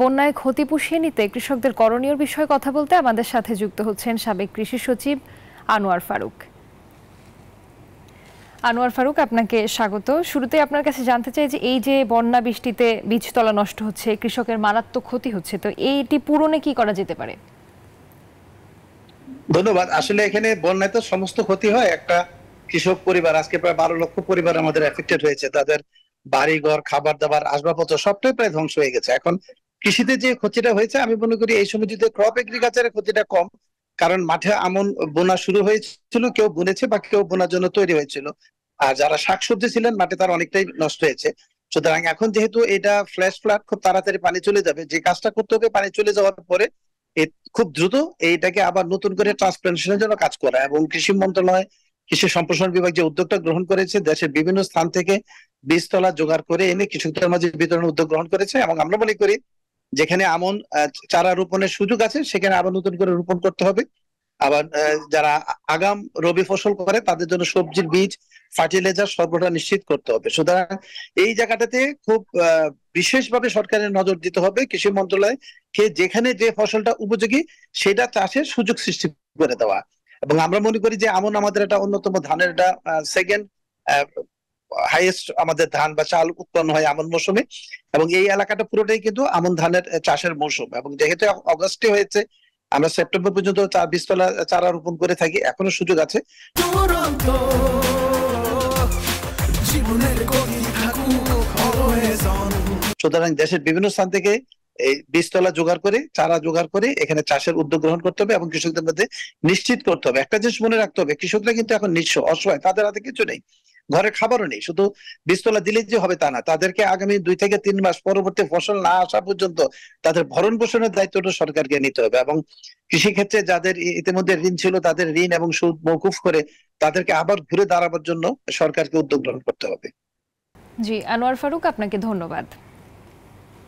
বন্যায় ক্ষতি পুষিয়ে নিতে কৃষকদের করণীয় বিষয়ে কথা বলতে আমাদের সাথে যুক্ত হচ্ছেন সাবেক কৃষি সচিব আনোয়ার ফারুক আনোয়ার ফারুক আপনাকে স্বাগত শুরুতে আপনার কাছে জানতে চাই যে এই যে বন্যা বৃষ্টিতে বীজতলা নষ্ট হচ্ছে কৃষকের মারাত্মক ক্ষতি হচ্ছে তো এইটি পূরণে কি করা যেতে পারে ধন্যবাদ আসলে এখানে বন্যায় তো সমস্ত ক্ষতি হয় একটা কৃষক পরিবার আজকে প্রায় বারো লক্ষ পরিবার আমাদের এফেক্টেড হয়েছে তাদের বাড়িঘর খাবার দাবার আসবাবপত্র সবটাই প্রায় ধ্বংস হয়ে গেছে এখন কৃষিতে যে ক্ষতিটা হয়েছে আমি মনে করি এই সময় যদি ক্রপ এগ্রিকালচারের ক্ষতিটা কম কারণ মাঠে আমন বোনা শুরু হয়েছিল কেউ বুনেছে বা কেউ বোনার জন্য তৈরি হয়েছিল আর যারা শাকসবজি ছিলেন মাঠে তার অনেকটাই নষ্ট হয়েছে সুতরাং এখন যেহেতু এটা ফ্ল্যাশ ফ্লাড খুব তাড়াতাড়ি পানি চলে যাবে যে কাজটা করতে হবে পানি চলে যাওয়ার পরে খুব দ্রুত এইটাকে আবার নতুন করে ট্রান্সপ্লেন্টেশনের জন্য কাজ করা এবং কৃষি মন্ত্রণালয় কৃষি সম্প্রসারণ বিভাগ যে উদ্যোগটা গ্রহণ করেছে দেশের বিভিন্ন স্থান থেকে বীজতলা জোগাড় করে এনে কৃষকদের মাঝে বিতরণ উদ্যোগ গ্রহণ করেছে এবং আমরা মনে করি যেখানে আমন চারা রোপণের সুযোগ আছে সেখানে আবার নতুন করে রোপণ করতে হবে আবার যারা আগাম রবি ফসল করে তাদের জন্য সবজির বীজ ফার্টিলাইজার সর্বটা নিশ্চিত করতে হবে সুতরাং এই জায়গাটাতে খুব বিশেষভাবে সরকারের নজর দিতে হবে কৃষি মন্ত্রণালয় কে যেখানে যে ফসলটা উপযোগী সেটা চাষের সুযোগ সৃষ্টি করে দেওয়া এবং আমরা মনে করি যে আমন আমাদের এটা অন্যতম ধানের এটা সেকেন্ড হাইয়েস্ট আমাদের ধান বা চাল উৎপন্ন হয় আমন মৌসুমে এবং এই এলাকাটা পুরোটাই কিন্তু আমন ধানের চাষের মৌসুম এবং যেহেতু অগস্টে হয়েছে আমরা সেপ্টেম্বর পর্যন্ত বীজতলা চারা রোপণ করে থাকি এখনো সুযোগ আছে সুতরাং দেশের বিভিন্ন স্থান থেকে এই বীজতলা জোগাড় করে চারা জোগাড় করে এখানে চাষের উদ্যোগ গ্রহণ করতে হবে এবং কৃষকদের মধ্যে নিশ্চিত করতে হবে একটা জিনিস মনে রাখতে হবে কৃষকরা কিন্তু এখন নিঃস্ব অসহায় তাদের হাতে কিছু নেই ঘরে খাবারও নেই শুধু বিস্তলা দিলে যে হবে তা না তাদেরকে আগামী দুই থেকে তিন মাস পরবর্তী ফসল না আসা পর্যন্ত তাদের ভরণ পোষণের দায়িত্বটা সরকারকে নিতে হবে এবং কৃষিক্ষেত্রে যাদের ইতিমধ্যে ঋণ ছিল তাদের ঋণ এবং সুদ মৌকুফ করে তাদেরকে আবার ঘুরে দাঁড়াবার জন্য সরকারকে উদ্যোগ গ্রহণ করতে হবে জি আনোয়ার ফারুক আপনাকে ধন্যবাদ